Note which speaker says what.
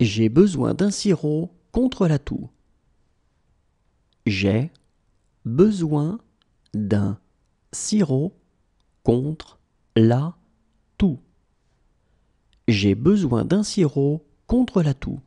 Speaker 1: J'ai besoin d'un sirop contre la toux. J'ai besoin d'un sirop contre la toux. J'ai besoin d'un sirop contre la toux.